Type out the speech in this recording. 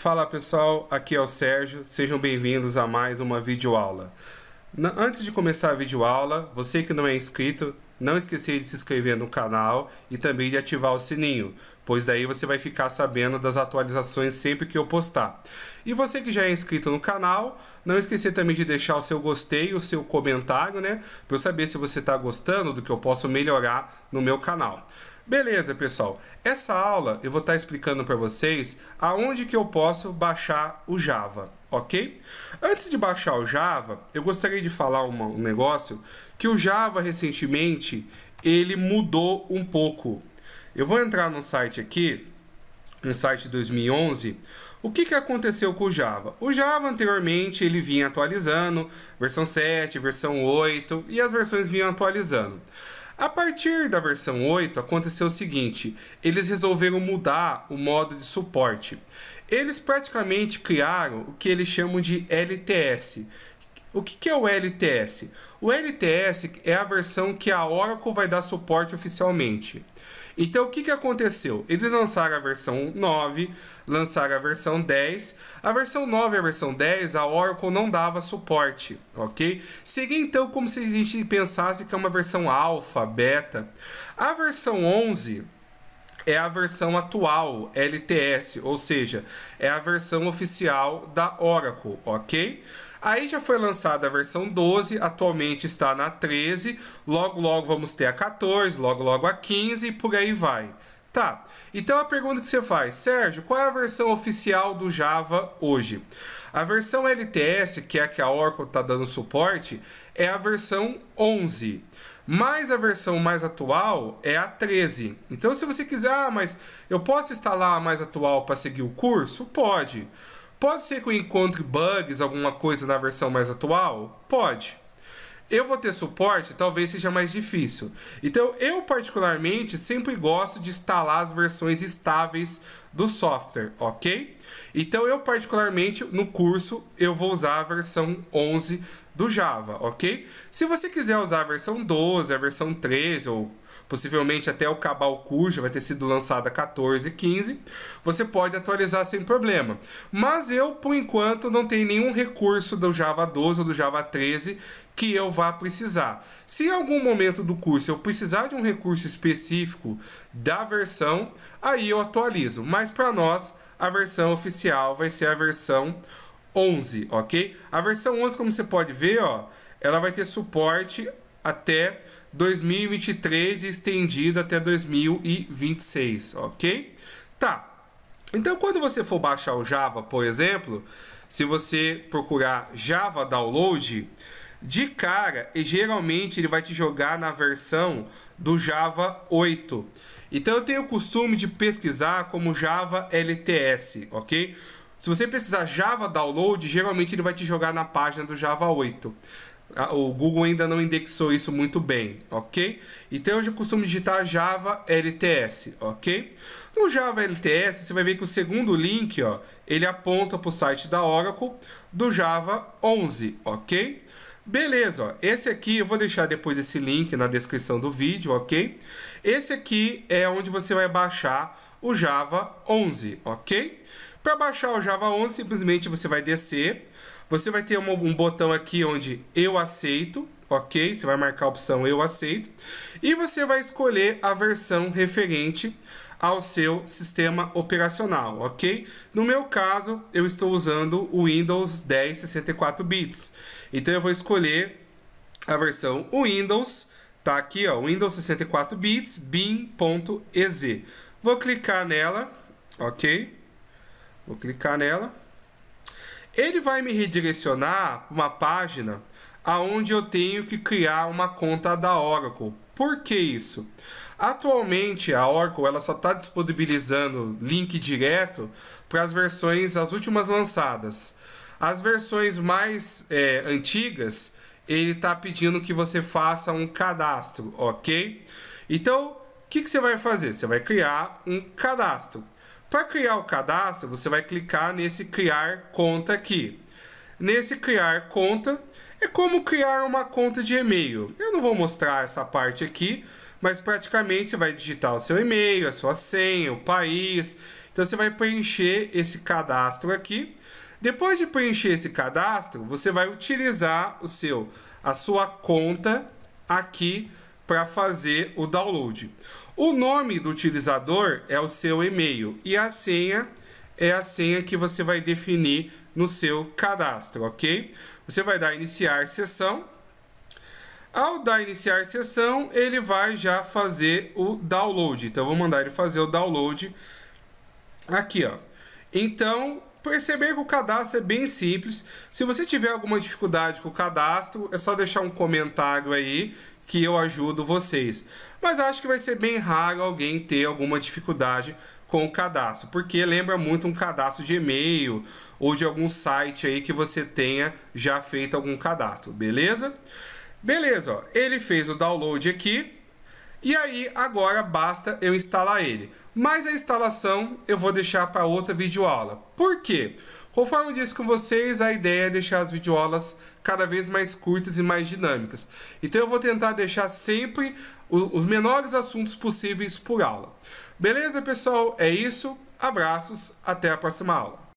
Fala pessoal, aqui é o Sérgio, sejam bem-vindos a mais uma videoaula. Antes de começar a videoaula, você que não é inscrito, não esqueça de se inscrever no canal e também de ativar o sininho, pois daí você vai ficar sabendo das atualizações sempre que eu postar. E você que já é inscrito no canal, não esqueça também de deixar o seu gostei, o seu comentário, né? Para eu saber se você está gostando do que eu posso melhorar no meu canal. Beleza, pessoal. Essa aula eu vou estar tá explicando para vocês aonde que eu posso baixar o Java ok? Antes de baixar o Java, eu gostaria de falar uma, um negócio que o Java recentemente ele mudou um pouco. Eu vou entrar no site aqui, no site 2011. O que, que aconteceu com o Java? O Java anteriormente ele vinha atualizando, versão 7, versão 8 e as versões vinham atualizando. A partir da versão 8, aconteceu o seguinte: eles resolveram mudar o modo de suporte. Eles praticamente criaram o que eles chamam de LTS, o que, que é o LTS? O LTS é a versão que a Oracle vai dar suporte oficialmente. Então o que, que aconteceu? Eles lançaram a versão 9, lançaram a versão 10. A versão 9 e a versão 10, a Oracle não dava suporte, ok? Seria então como se a gente pensasse que é uma versão alfa, beta. A versão 11, é a versão atual LTS, ou seja, é a versão oficial da Oracle, ok? Aí já foi lançada a versão 12, atualmente está na 13, logo logo vamos ter a 14, logo logo a 15 e por aí vai. Tá, então a pergunta que você faz, Sérgio, qual é a versão oficial do Java hoje? A versão LTS, que é a que a Oracle está dando suporte, é a versão 11. Mas a versão mais atual é a 13. Então, se você quiser, ah, mas eu posso instalar a mais atual para seguir o curso? Pode. Pode ser que eu encontre bugs, alguma coisa na versão mais atual? Pode. Eu vou ter suporte, talvez seja mais difícil. Então, eu particularmente sempre gosto de instalar as versões estáveis do software, ok? Então, eu particularmente no curso eu vou usar a versão 11 do Java, ok? Se você quiser usar a versão 12, a versão 13 ou possivelmente até o Cabal Cuja vai ter sido lançada 14 e 15, você pode atualizar sem problema. Mas eu, por enquanto, não tenho nenhum recurso do Java 12 ou do Java 13 que eu vá precisar. Se em algum momento do curso eu precisar de um recurso específico da versão, aí eu atualizo. Mas para nós, a versão oficial vai ser a versão 11, ok? A versão 11, como você pode ver, ó, ela vai ter suporte até 2023 e estendida até 2026, ok? Tá. Então, quando você for baixar o Java, por exemplo, se você procurar Java Download, de cara, e geralmente ele vai te jogar na versão do Java 8. Então eu tenho o costume de pesquisar como Java LTS, ok? Se você pesquisar Java Download, geralmente ele vai te jogar na página do Java 8. O Google ainda não indexou isso muito bem, ok? Então eu já costumo digitar Java LTS, ok? No Java LTS, você vai ver que o segundo link, ó, ele aponta para o site da Oracle do Java 11, ok? Beleza, ó. esse aqui, eu vou deixar depois esse link na descrição do vídeo, ok? Esse aqui é onde você vai baixar o Java 11, ok? Para baixar o Java 11, simplesmente você vai descer. Você vai ter um, um botão aqui onde eu aceito, ok? Você vai marcar a opção eu aceito. E você vai escolher a versão referente ao seu sistema operacional, ok? No meu caso, eu estou usando o Windows 10 64 bits. Então eu vou escolher a versão Windows, tá aqui, ó, Windows 64 bits bin.ez. Vou clicar nela, ok? Vou clicar nela. Ele vai me redirecionar uma página aonde eu tenho que criar uma conta da Oracle. Por que isso? Atualmente a Oracle ela só está disponibilizando link direto para as versões as últimas lançadas. As versões mais é, antigas ele está pedindo que você faça um cadastro, ok? Então o que, que você vai fazer? Você vai criar um cadastro. Para criar o cadastro, você vai clicar nesse criar conta aqui. Nesse criar conta é como criar uma conta de e-mail. Eu não vou mostrar essa parte aqui, mas praticamente você vai digitar o seu e-mail, a sua senha, o país. Então você vai preencher esse cadastro aqui. Depois de preencher esse cadastro, você vai utilizar o seu a sua conta aqui para fazer o download. O nome do utilizador é o seu e-mail e a senha é a senha que você vai definir no seu cadastro, ok? Você vai dar iniciar sessão. Ao dar iniciar sessão, ele vai já fazer o download. Então, vou mandar ele fazer o download aqui, ó. Então, perceber que o cadastro é bem simples. Se você tiver alguma dificuldade com o cadastro, é só deixar um comentário aí que eu ajudo vocês. Mas acho que vai ser bem raro alguém ter alguma dificuldade com o cadastro, porque lembra muito um cadastro de e-mail ou de algum site aí que você tenha já feito algum cadastro, beleza? Beleza, ó, ele fez o download aqui. E aí, agora basta eu instalar ele. Mas a instalação eu vou deixar para outra videoaula. Por quê? Conforme disse com vocês, a ideia é deixar as videoaulas cada vez mais curtas e mais dinâmicas. Então eu vou tentar deixar sempre os menores assuntos possíveis por aula. Beleza, pessoal? É isso. Abraços, até a próxima aula.